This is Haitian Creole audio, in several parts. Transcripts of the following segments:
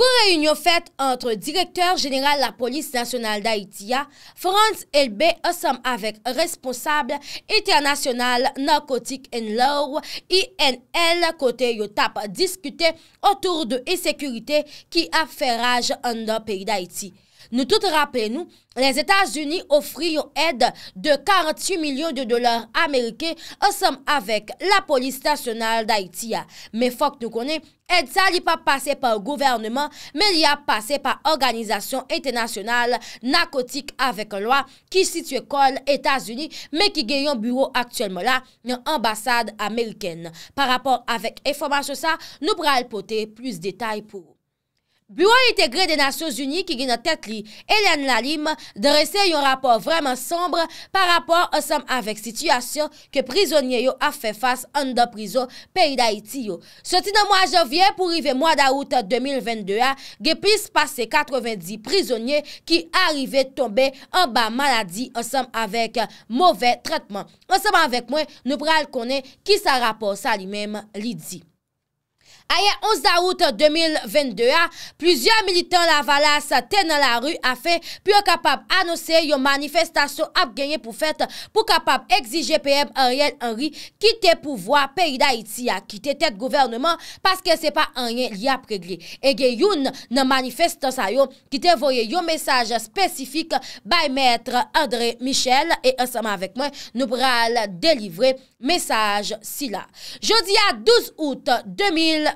Kou reynyon fèt antre direktèr jeneral la polis nasyonal d'Haïti ya, Frans Elbe asam avek responsable internasyonal narkotik enlou i en el kote yo tap diskute otou de esekurite ki a fè raj an nan peyi d'Haïti. Nou tout rappele nou, les Etats-Unis offri yon aide de 48 milyon de dolar Amerike ensemble avec la police nationale d'Haïti. Mais faut que nous connait, aide ça n'est pas passé par le gouvernement, mais il y a passé par l'organisation internationale narcotique avec loi qui situe col Etats-Unis, mais qui gagne yon bureau actuellement là, yon ambassade amerikaine. Par rapport avec e-formation ça, nous pourra y poter plus de détails pour vous. Buwa integre de Nasyon Zuni ki gina tet li Elen Lalim dresè yon rapor vreman sombre pa rapor ansem avèk sityasyon ke prizonye yo a fè fass an da prizo peyi da iti yo. Soti nan mwa javye pou rive mwa da out 2022 a, ge pis pase 90 prizonye ki arive tombe an ba maladi ansem avèk mowè tratman. Ansem avèk mwen, nou pral konen ki sa rapor sa li mèm li di. A ye 11 da wout 2022 a, plusyon militant la valas ten nan la ru a fe, pou ah, yo kapap anose yo manifestasyon ap genye pou fet, pou kapap egzi GPM Ariel Henry, kite pou vwa peyi da iti a, kite tet governman, paske se pa anye li ap regli. E gen yon nan manifestasyon, kite voye yo mesaj spesifik, bay metre André Michel, e ansama vek mwen, nou pral delivre mesaj sila. Jodi a ah, 12 wout 2022,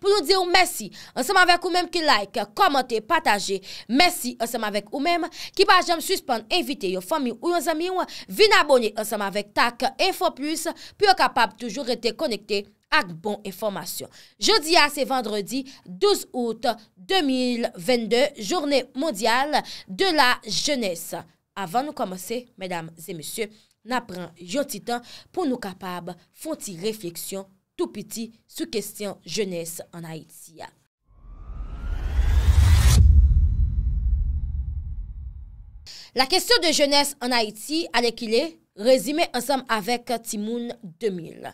Pou nou di ou mersi, ansem avèk ou mèm ki like, komante, pataje, mersi ansem avèk ou mèm, ki pa jèm suspèn, evite yo fami ou yo zami ou, vin abonye ansem avèk tak, info plus, pou yo kapab toujou rete konekte ak bon informasyon. Jodi a, ah, se vendredi, 12 out, 2022, Journe Mondial de la Jeunesse. Avan nou kome se, mèdam, se mèsyè, nan pran yon titan pou nou kapab fonti refleksyon mèm. Sous-petit, sous-kestyon jeunesse en Haïti. La kestyon de jeunesse en Haïti, alekile, rezime ansam avek Timoun 2000.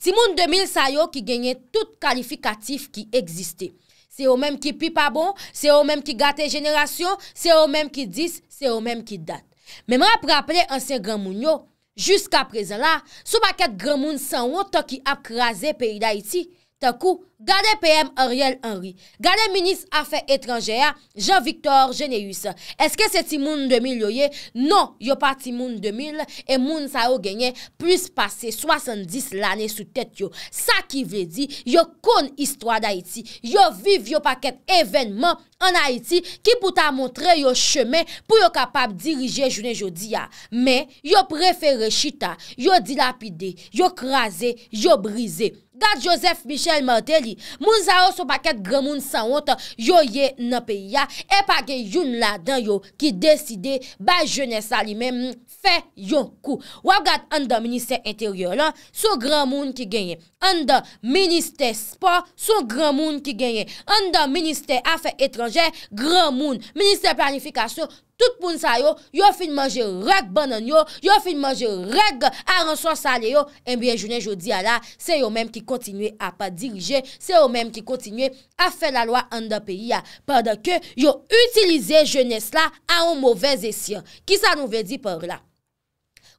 Timoun 2000 sayo ki genye tout kalifikatif ki egziste. Se ou menm ki pi pa bon, se ou menm ki gate jeneration, se ou menm ki dis, se ou menm ki date. Memra pou rappele ansen gran mounyo, Jusk aprezen la, sou baket gremoun san wot to ki ap kraze peyi da iti, Takou, gade PM Ariel Henry, gade Ministre Afè Etrangè, Jean-Victor Genéus, eske se ti moun 2000 yo ye? Non, yo pa ti moun 2000, e moun sa yo genye plus pase 70 l'anè sou tèt yo. Sa ki vle di, yo kon istwa d'Haïti. Yo viv yo pa ket evenman an Haïti ki pou ta montre yo cheme pou yo kapab dirije jounè jodi ya. Men, yo prefere chita, yo dilapide, yo krasè, yo brise. Gat Josef Michel Martelly, moun zaro sou paket gremoun sa wot yo ye nan peyi ya, epa gen yon ladan yo ki deside ba jenè sa li men fè yon kou. Wap gat an da minister interior la, sou gremoun ki genye. an da minister sport sou gran moun ki genye, an da minister afe etranjè, gran moun, minister planifikasyon, tout poun sa yo, yo fin manje reg banan yo, yo fin manje reg a ranso sa le yo, eh en biye jounen jodi a la, se yo menm ki kontinye a pa dirije, se yo menm ki kontinye a fe la lo a an da peyi a, padan ke yo utilize jounen sla a ou mouvez esyen. Ki sa nou ve di par la?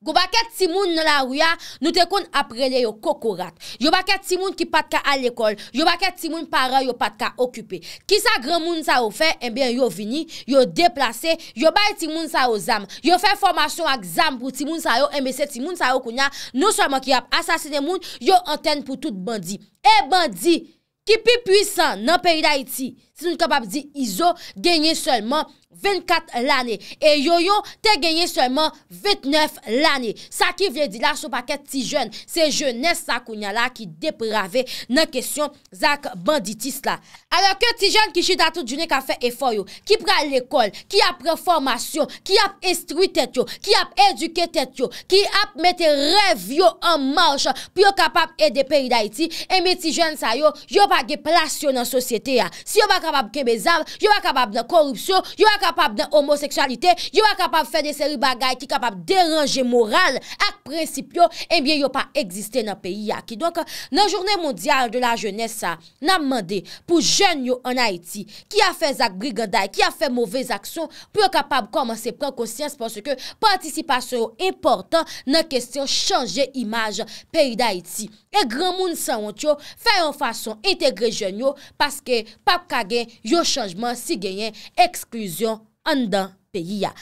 Gou baket ti moun nan la ouya, nou te kon aprele yo kokorat. Yo baket ti moun ki pat ka al ekol, yo baket ti moun para yo pat ka okupe. Ki sa gran moun sa yo fe, eh enbe yo vini, yo deplase, yo bay ti moun sa yo zam. Yo fe formasyon ak zam pou ti moun sa yo, eh enbe se ti moun sa yo kounya, nou sa man ki ap asasine moun, yo anten pou tout bandi. E bandi ki pi pwisan nan peri da iti. si nou kapap di izo, genye selman 24 l ane. E yoyo, te genye selman 29 l ane. Sa ki vle di la sou pa ket ti jen, se jen sakounya la ki deprave nan kesyon zak banditis la. Alors ke ti jen ki chida tout jene ka fe efor yo, ki pre l ekol, ki ap reformasyon, ki ap estruit tet yo, ki ap eduke tet yo, ki ap mete rev yo an mousha, pi yo kapap e deperi da iti, e mi ti jen sa yo, yo pa ge plasyon nan sosyete ya. Si yo pa ke kapab kebezav, yo a kapab nan korupsyon, yo a kapab nan homoseksualite, yo a kapab fè de seri bagay ki kapab deranje moral ak prensipyo, ebyen yo eh pa egziste nan peyi aki. Donk nan jounè mondial de la jounè sa, nan mande pou jènyo an Haiti ki a fè zak brigaday, ki a fè mouvez aksyon pou yo kapab koman se pren konsyans pwoske participasyon importan nan kestyon chanje imaj peyi d'Haiti. E gran moun sanwant yo fè yon fason integre jènyo paske pap kage yo chanjman si genyen ekskluzyon an dan peyi ya.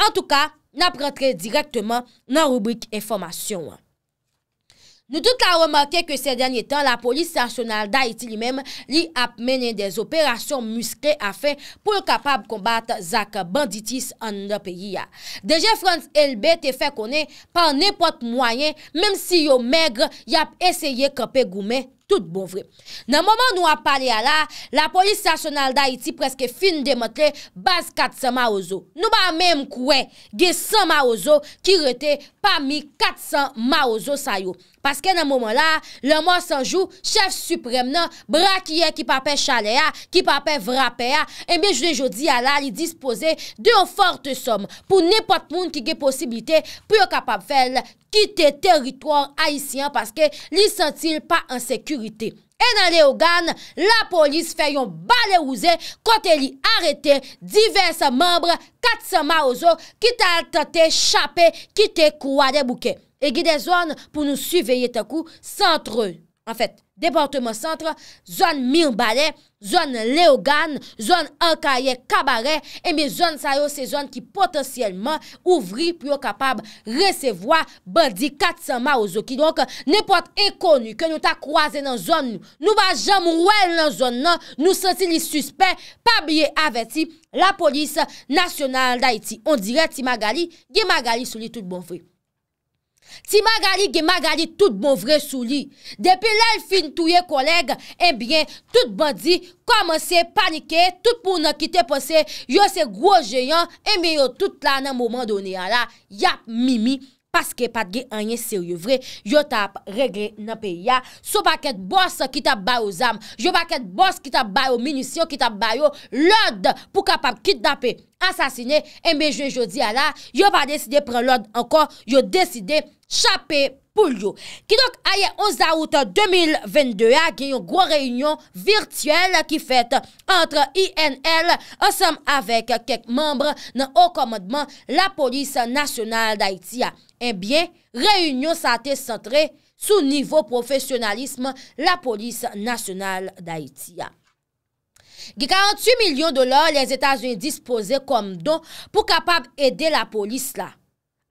An tou ka, nap rentre direktman nan rubrik informasyon. Nou tout la remake ke se denye tan, la polis sasyonal da iti li menm li ap menen des operasyon muske a fe pou l kapab kombat zak banditis an dan peyi ya. Deje Frans LB te fe konen pa an nepot mwayen menm si yo megre yap eseye kape goumen. Tout bovre. Nan momon nou ap pale ala, la polis sasyonal da Haiti preske fin demote baz 400 ma ozo. Nou ba menm kwe ge 100 ma ozo ki rete pa mi 400 ma ozo sayo. Paske nan mouman la, lèman sanjou, chèf suprèm nan, brakye ki papè chalè a, ki papè vrapè a, e mè jounè joudi a la li dispose dè yon fòrte som pou nè pot moun ki gè posibilite pou yon kapap fèl kite teritouan haisyen paske li sentil pa an sekurite. E nan le ogan, la polis fè yon bale ouze kote li arete diversa mèmbre katsama ozo kite al tante chapè kite kouade bouke. E gye de zon pou nou suveyye te kou, centre, en fèt, deportement centre, zon Mirbalè, zon Leogan, zon Ankaye Kabaré, e mi zon sa yo se zon ki potensyèlman ouvri pou yo kapab resevoa bandi 400 ma ou zoki. Donk, nepot ekonu ke nou ta kouaze nan zon nou, nou ba jam wèl nan zon nan, nou santi li suspect, pa biye avè ti la polis nasyonal da iti. On dire ti magali, gye magali sou li tout bonfè. Ti magali ge magali tout bon vre sou li. Depi lal fin touye koleg, ebyen eh tout bon di, komanse, panike, tout pou nan kite pose, yo se gro jeyan, ebyen eh yo tout la nan mouman doni ya la, yap mimi, paske patge anye se wye vre, yo ta regre nan pe ya, sou pa ket bos ki ta bayo zam, yo pa ket bos ki ta bayo minisyon, ki ta bayo lod, pou kapap kite nan pe. E mbejwen jodi ala, yo va deside pren l'od ankon, yo deside chapè poulyo. Ki dok aye ozaout 2022 a, gen yon gwa reynyon virtuel ki fèt entre INL, asem avek kek membre nan okomodman la polis nasyonal d'Haïti ya. E eh bie, reynyon sa te sentre sou nivou profesionalisme la polis nasyonal d'Haïti ya. 48 milyon dolar les Etats-Unis dispose kom don pou kapab ede la polis la.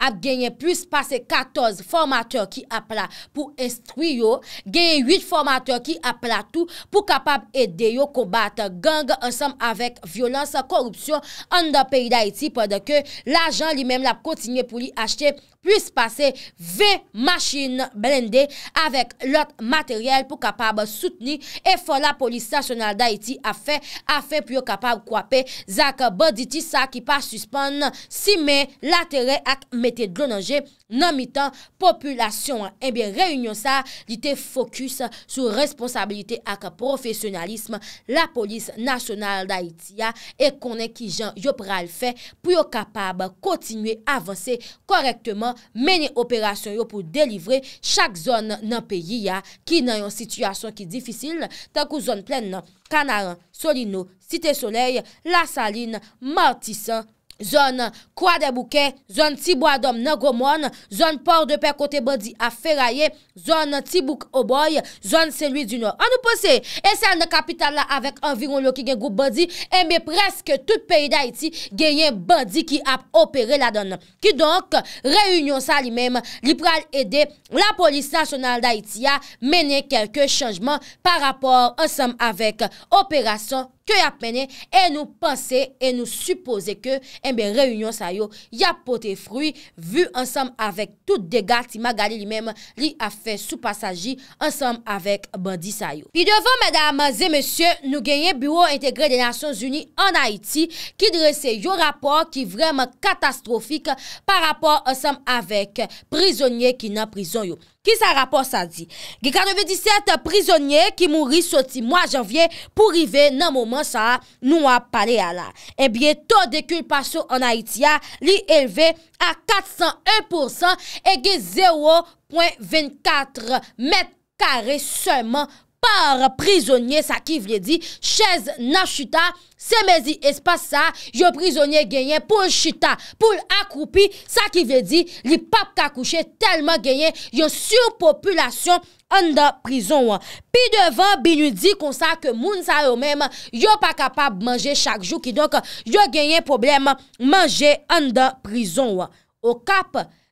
ap genye plus pase 14 formateur ki ap la pou estri yo, genye 8 formateur ki ap la tou pou kapab ede yo kobate gang ansam avek violans korupsyon an da peyi da iti, pwede ke la jan li menm ap kontinye pou li achte plus pase V-Machine Blende avek lot materyel pou kapab soutni e fola polis stasyonal da iti afen, afen pou yo kapab kwape zake bod iti sa ki pa suspon si men la tere ak metere. te dlonanje nan mitan populasyon. Ebe, eh reynyon sa li te fokus sou responsabilite ak profesionalisme la polis nasyonal da Itiya e konen ki jan yop ral fe pou yo kapab kontinue avanse korektman meni operasyon yo pou delivre chak zon nan peyi ya ki nan yon sityasyon ki difisil tan kou zon plen nan Kanaran, Solino, Site Soleil, La Saline, Martisan, Zon kwa de bouke, zon tibou adom nan gomoan, zon por de pe kote bandi a feraye, zon tibou oboy, zon seloui di nou. An nou pose, esan nan kapital la avèk an viroun lo ki gen goup bandi, eme preske tout peyi da iti gen yen bandi ki ap opere la donan. Ki donk, reyunyon sa li mem, li pral ede, la polis nasyonal da iti a menen kelke chanjman par rapor ansem avèk operasyon bandi. Kyo ya pene, e nou pense, e nou suppose ke enbe eh reunyon sa yo, ya pote fruy, vu ansam avek tout degat, ti magali li mem li a fe sou pasaji ansam avek bandi sa yo. Pi devon, mèdames et mèsyè, nou genye bureau intègré de Nations Unies en Haïti ki drese yo rapor ki vreman katastrofik par rapor ansam avek prisonye ki nan prison yo. Ki sa rapor sa di? Ge kadeve 17 prizonye ki mouri soti mwa janvye pou rive nan mouman sa nou a pale ala. E eh bie ton dekulpasyo an Haitia li eleve a 401% e ge 0.24 m2 seman kwa. Par prizonye, sa ki vle di, chèz nan chuta, se me di espasa, yo prizonye genyen pou chuta, pou akoupi, sa ki vle di, li pap kakouche, telman genyen, yo surpopulasyon an da prizon. Pi devan, bi nou di konsa ke moun sa yo mem, yo pa kapab manje chak jou ki donk, yo genyen problem manje an da prizon.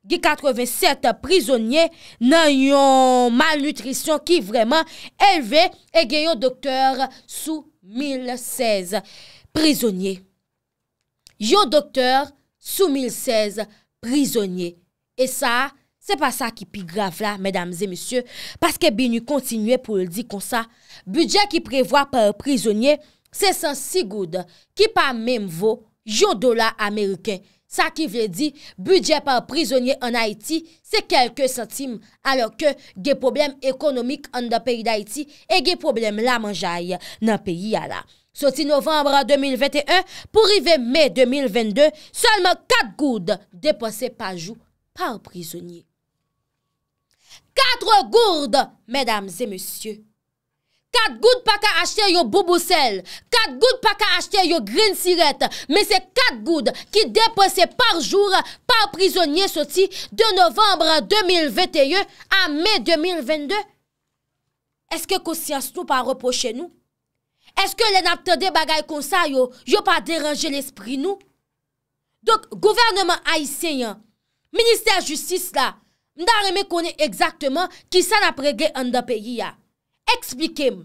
Gui 87 prizonye nan yon malnutrisyon ki vreman elve e gen yon doktor sou 1016 prizonye. Yon doktor sou 1016 prizonye. E sa, se pa sa ki pi grav la, mesdames et messieurs, paske binu kontinue pou el di konsa, budget ki prevoa pa yon prizonye, se san sigoud ki pa menm vo yon dolar ameriken. Sa ki vle di, budget pa prizonye an Haiti se kelke satim alo ke ge problem ekonomik an da peyi d'Haiti e ge problem la manjaye nan peyi yala. Soti novembra 2021, pou rive mey 2022, solman kat gourd depose pajou pa prizonye. Katro gourd, medam zemesye. Kat goud pa ka achte yo bobo sel, kat goud pa ka achte yo grin siret, men se kat goud ki depose par jour par prizonye soti de novembre 2021 a mei 2022. Eske kosyans nou pa repoche nou? Eske le napte de bagay konsa yo, yo pa deranje l'esprit nou? Dok, gouvernement a isen yon, minister justice la, nan reme konen exactement ki san apregle an da peyi ya. Eksplikem.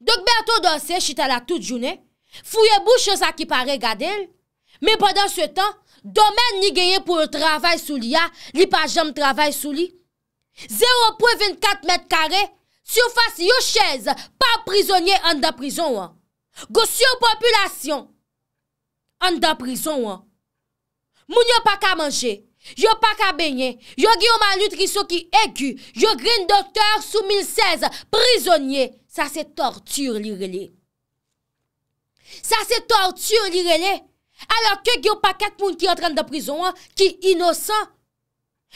Dok bèto dosè chita la tout jounè, fouye bouche sa ki pare gade l, me podan se tan, domen ni geye pou yon travay sou li ya, li pa jam travay sou li. 0.24 m2, sou fasi yo chèze, pa prisonye an da prison wan. Go syo population, an da prison wan. Moun yo pa ka manjè. Yo pa kabe nye, yo gyo malu triso ki egu, yo grin doktor sou 1016, prizonye, sa se tortur li rele. Sa se tortur li rele, alor ke gyo pa 4 moun ki entran da prizon an, ki inosan,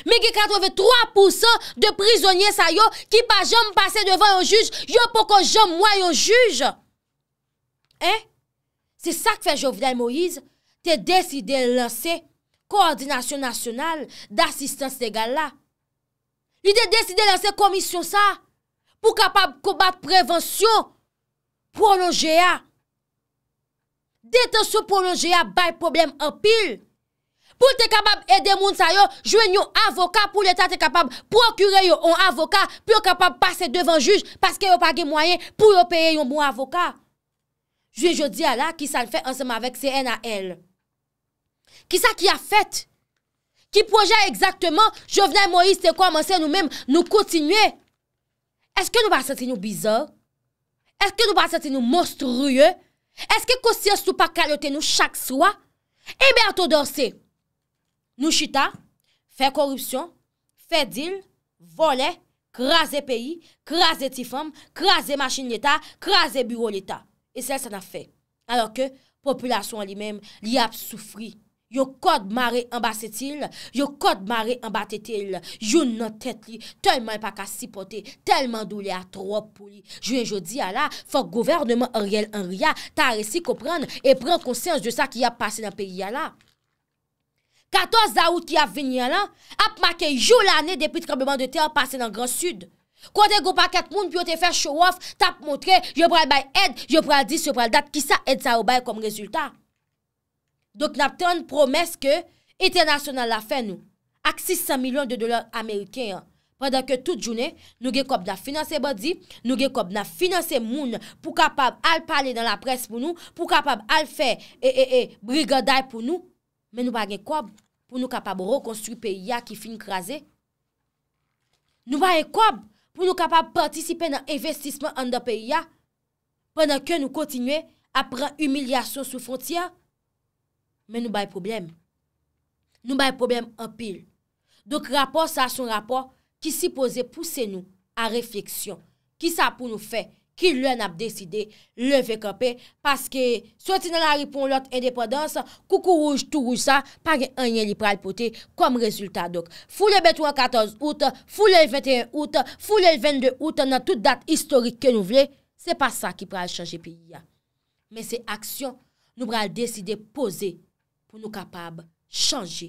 mi ki 83% de prizonye sa yo, ki pa jom pase devan yon juj, yo pou kon jom mwen yon juj. Eh, se sa k fe Jovidal Moïse, te desi de lansè, Koordinasyon nasyonal D'assistans te gala Li de deside lanse komisyon sa Pou kapab kombat prevensyon Prolongea Detan sou prolongea Bay problem an pil Pou te kapab ede moun sa yo Jwen yon avoka pou letan te kapab Prokure yon avoka Pou kapab pase devan juj Paske yo pagi mwayen pou yo peye yon moun avoka Jwen yo di ala Ki san fe ansenman vek CNAL Ki sa ki a fèt? Ki proje a exaktman jo vnen Moïse te kou amansè nou mèm nou kontinuè? Eske nou pa sèti nou bizòr? Eske nou pa sèti nou mostrouyè? Eske kosye sou pa kalote nou chak swa? E mè an to dorsè? Nou chita, fè korupsyon, fè dil, vole, krasè peyi, krasè tifam, krasè machin l'Etat, krasè biro l'Etat. E sè sa na fè. Alors ke, populasyon li mèm li ap soufri. Yo kod mare amba setil, yo kod mare amba tetil, yon nan tet li, telman e pak a sipote, telman dou li a tro pou li. Jwen jodi a la, fok governmen a riel an ria, ta resi kopran e pran konsyans de sa ki a pase nan peyi a la. 14 aout ki a vini a la, ap make joul ane depi trembeman de te a pase nan gran sud. Kote go pak ket moun, pi yo te fè show off, tap montre, yo pral bay ed, yo pral dis, yo pral dat, ki sa ed sa ou bay kom rezultat. Dok nap ten promes ke Internasyonal la fe nou Ak 600 milyon de dolar Ameriken Pendan ke tout jounen Nou gen kob nan finanse body Nou gen kob nan finanse moun Pou kapab al pale dan la pres pou nou Pou kapab al fe e e e brigaday pou nou Men nou bagen kob Pou nou kapab rekonstru peyi ya ki fin krasi Nou bagen kob Pou nou kapab partisipe nan investisman An da peyi ya Pendan ke nou kontinue Apre humilyasyon sou fontiya Men nou baye problem. Nou baye problem an pil. Dok rapor sa son rapor ki si pose puse nou an refleksyon. Ki sa pou nou fe ki lwen ap decide lwen fe kope paske sou eti nan a ripon lot endepadans koukou rouj tou rouj sa pa gen an yen li pral pote kom rezultat dok. Fou lè bè tou an 14 outa fou lè 21 outa fou lè 22 outa nan tout dat historik ke nou vle se pa sa ki pral chanje pi ya. Men se aksyon nou bral decide pose pou nou kapab chanje,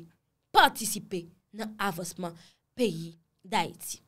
patisipe nan avosman peyi da eti.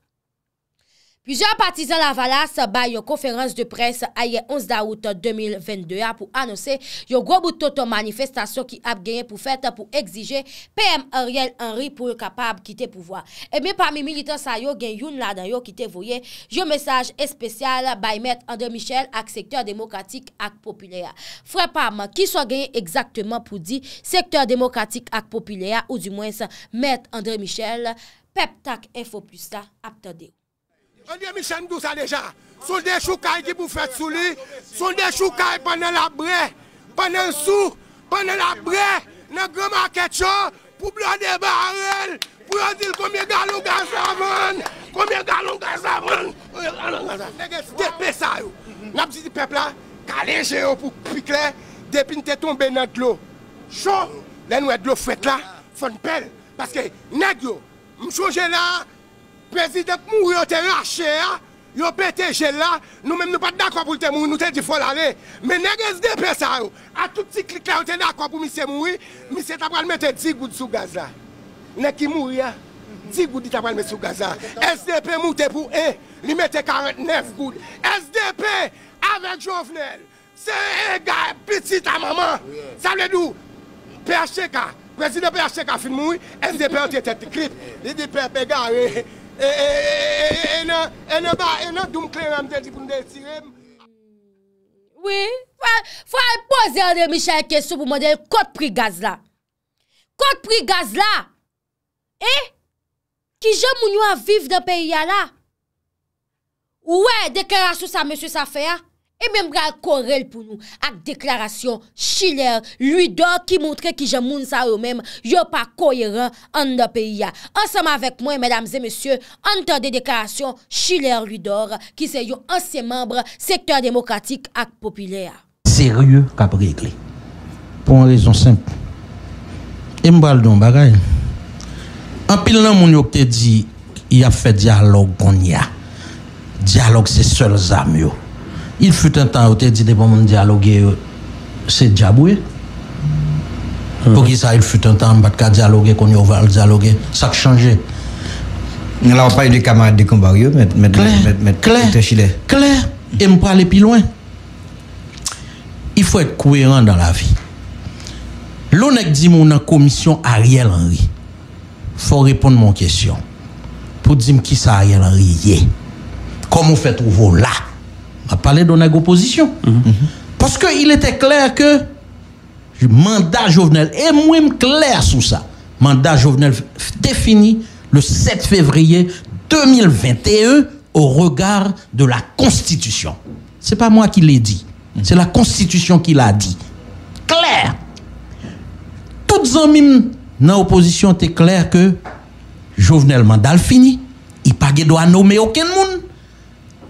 Yon partizan la valas ba yon konferans de pres a ye 11 da wout 2022 pou anose yon gwo boutoto manifestasyon ki ap genye pou fete pou exije PM Ariel Henry pou e kapab kite pouvoi. E eh mi parmi militans a yo gen yon la dan yo kite voye, yo mesaj espesyal bay Mert Andre Michel ak sektor demokratik ak popilya. Frè pa man, ki so genye ekzaktman pou di sektor demokratik ak popilya ou di mwen se Mert Andre Michel, pep tak info plus sa ap tade. On à Michel nous ça déjà. Sont des choucailles qui vous faites sous lui. Sont des choucailles pendant la brè. pendant le sou, pendant la brè. dans le grand market show, pour les barrels. pour dire combien de galons de gaz à vendre, combien de galons de gaz à vendre. Depuis ça, nous dit peuple là, calé pour piquer, depuis sont tombé dans l'eau. Chaud, là nous de l'eau fouette là, faut une pelle. Parce que, nègre, je suis là, président mourir, on te raché, yo pété gel là, nous même nous pas d'accord pour te mourir, nous te dit faut aller. Mais nèg SDP ça yo, à tout petit clic là on était d'accord pour monsieur mourir, monsieur t'a pral mettre 10 gouttes sous gaz là. Nèg qui mourir, 10 hein? gouttes t'a pral mettre sous gaz là. SDP monté pour 1, il mettait 49 gouttes. SDP avec Jovenel, c'est un gars petit à maman. Ça veut dire PHK, président PHK fin mourir, SDP on te tête clip, SDP pégaré. E, e, e, e, ene ba, ene doun kler amdèdip mdèd sirèm. Oui, fwa le pozè an de micha e ke sou pou mdèd kòd pri gaz la. Kòd pri gaz la. Eh, ki jè mounyou an viv dè pe yala. Ou e, dekè la sou sa mèsyou sa fè a. E mèm bral korel pou nou ak deklarasyon chiler luidor ki montre ki jè moun sa ou mèm yo pa koyeran an da peyi ya. Ansem avèk mwen, mèdames et messieurs, an tan de deklarasyon chiler luidor ki se yo anse membre sektèr demokratik ak populè ya. Seriè kap regle pou an rezon sèmp. E mèm bral don bagay. An pil nan moun yo te di, ya fè diyalog bon ya. Dyalog se sèl zami yo. il fut un temps où tu dit pour mon dialogue euh, c'est Djaboué. Pour qui ça, il fut un temps, on ne dialoguer, qu'on y va dialoguer. Ça a changé. Là, on parle de camarades de combat, mais clair Claire, et on peut aller plus loin. Il faut être cohérent dans la vie. L'on a dit mon commission Ariel Henry. Faut répondre à mon question. Pour dire qui ça Ariel Henry est. Comment fait trouver là? a parlé de opposition. Mhm. Mhm. Parce qu'il était clair que le mandat Jovenel, et moi clair sur ça, mandat Jovenel défini le 7 février 2021 au regard de la Constitution. C'est pas moi qui l'ai dit, mhm. c'est la Constitution qui l'a dit. Clair. Toutes en mime dans l'opposition, étaient clair que Jovenel mandat fini, il n'a pas droit nommer aucun monde.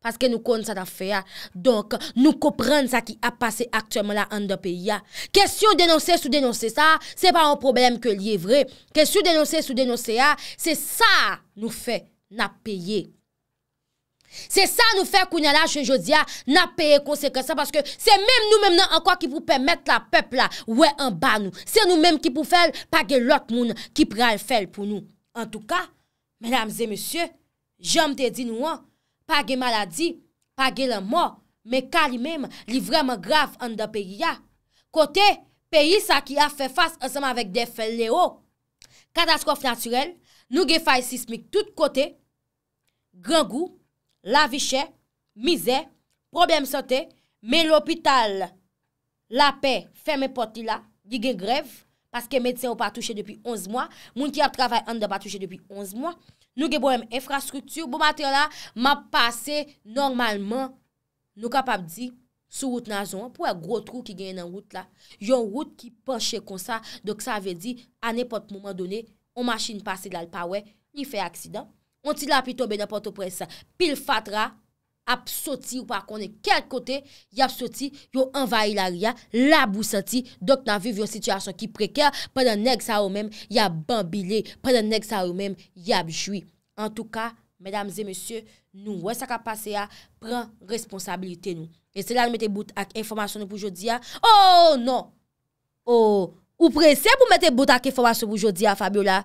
Paske nou kon sa ta fè ya. Donk nou kopren sa ki a pase aktèman la an de pè ya. Kèsyou denonsè sou denonsè sa, se pa an problem ke liye vre. Kèsyou denonsè sou denonsè ya, se sa nou fè na pèye. Se sa nou fè koun ala chenjodiya, na pèye konsekwè sa, paske se mèm nou mèm nan an kwa ki pou pèmèt la pèp la, wè an ban nou. Se nou mèm ki pou fèl, pa gen lot moun ki prèl fèl pou nou. An tou ka, menamze monsye, jom te di nou an, pa ge maladi, pa ge le mor, me ka li mem li vreman grav an da peyi ya. Kote, peyi sa ki a fe fas asama vek def le o. Katastrofe naturel, nou ge fay sismik tout kote, grangou, la vichè, mizè, problem sante, men l'opital, la pey, feme potila, li ge grev, Paske medse ou pa touche depi 11 mwa, moun ki ap travay an de pa touche depi 11 mwa, nou ge bo hem infrastruktur, bo mater la, map pase normalman nou kapap di sou wout nan zon, pou e gros trou ki genye nan wout la. Yon wout ki poche kon sa, dok sa ave di, an epot mouman done, on machine pase la lpa we, ni fe aksidan. On ti la pi tombe nan porto presa, pil fatra, ap soti ou pa konen kel kote, yap soti, yo envahi la riyan, la bou soti, dok nan viv yon sityasyon ki preker, pe den neg sa ou men, yap bambile, pe den neg sa ou men, yap jwi. En tou ka, medamze, monsye, nou wè sak ap pase ya, pren responsabilite nou. E se la nou mette bout ak informasyon nou pou jodi ya, oh non, oh, ou prese pou mette bout ak informasyon pou jodi ya, Fabiola,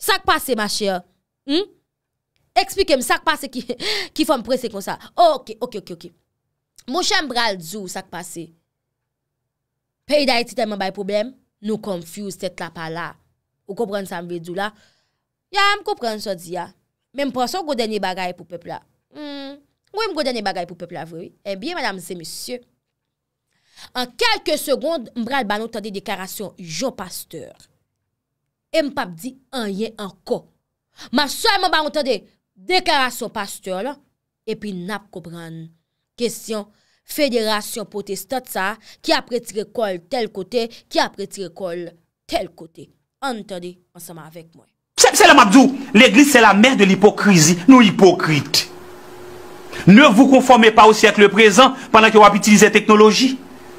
sak pase ma chè ya, hmm, Ekspikem sak pase ki fòm prese kon sa. Ok, ok, ok, ok. Mò chèm bral djou sak pase. Pe y da y tite mwen bay poublem. Nou konfuse tèt la pa la. Ou kompran sa mwen ve djou la. Ya, m konpran sa di ya. Men m prasò gò denye bagay pou pepla. Hmm. Mwen m gò denye bagay pou pepla vò. E eh bie, madame se, misye. An kelke segonde m bral ban otade deklarasyon. Jo pasteur. E m pap di, an yè anko. Ma soye m ban otade deklarasyon. Dekarasyon pasteur la, epi nap koubran. Kestyon, federasyon potestat sa, ki apretire kol tel kote, ki apretire kol tel kote. Antade, ansama avek moun. Psep se la mabzou, l'Eglise se la mer de l'hipokrizi, nou hipokrite. Ne vou konforme pa ou siyak le prezant, pandan ki wap itilize teknoloji.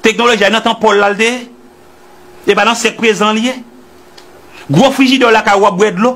Teknoloji a yon atan pol lalde, e banan se prezant liye. Grofiji de laka wap wedlo.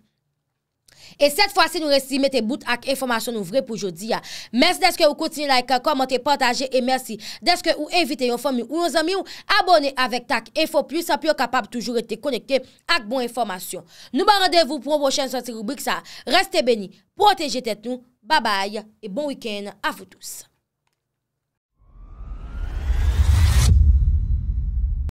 E set fwa se nou resime te bout ak informasyon nou vre pou jodi ya. Mers deske ou kontinu like, komante, pataje e mersi. Deske ou evite yon fami ou yon zami ou abone avek tak. E fwo plus apyo kapap toujou rete konekte ak bon informasyon. Nou ba randevou pou an bwoshen santi rubrik sa. Reste beni, proteje tet nou, ba bay, e bon wikend, avou tous.